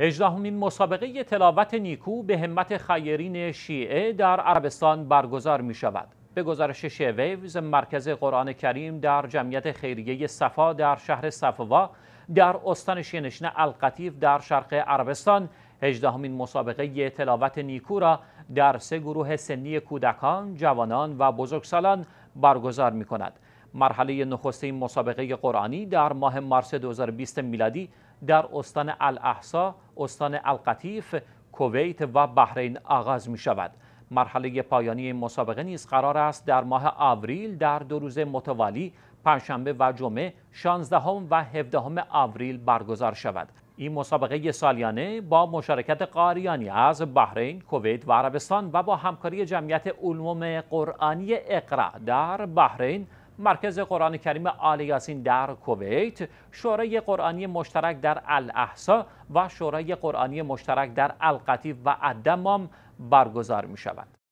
هجدهمین مسابقه تلاوت نیکو به همت خیرین شیعه در عربستان برگزار می شود. به گزارش شیویوز مرکز قرآن کریم در جمعیت خیریه صفا در شهر صفوا در استان شینشنه القطیف در شرق عربستان هجدهمین مسابقه تلاوت نیکو را در سه گروه سنی کودکان، جوانان و بزرگسالان برگزار می کند. مرحله نخستین مسابقه قرآنی در ماه مارس 2020 میلادی در استان الاحسا، استان القطیف، کویت و بحرین آغاز می شود. مرحله پایانی مسابقه نیز قرار است در ماه آوریل در دو روز متوالی پنجشنبه و جمعه 16 و 17 آوریل برگزار شود. این مسابقه سالیانه با مشارکت قاریانی از بحرین، کویت و عربستان و با همکاری جمعیت علوم قرآنی اقرا در بحرین مرکز قرآن کریم آل یاسین در کویت شورای قرآنی مشترک در الاحسا و شورای قرآنی مشترک در القطیف و عدمام برگزار می شود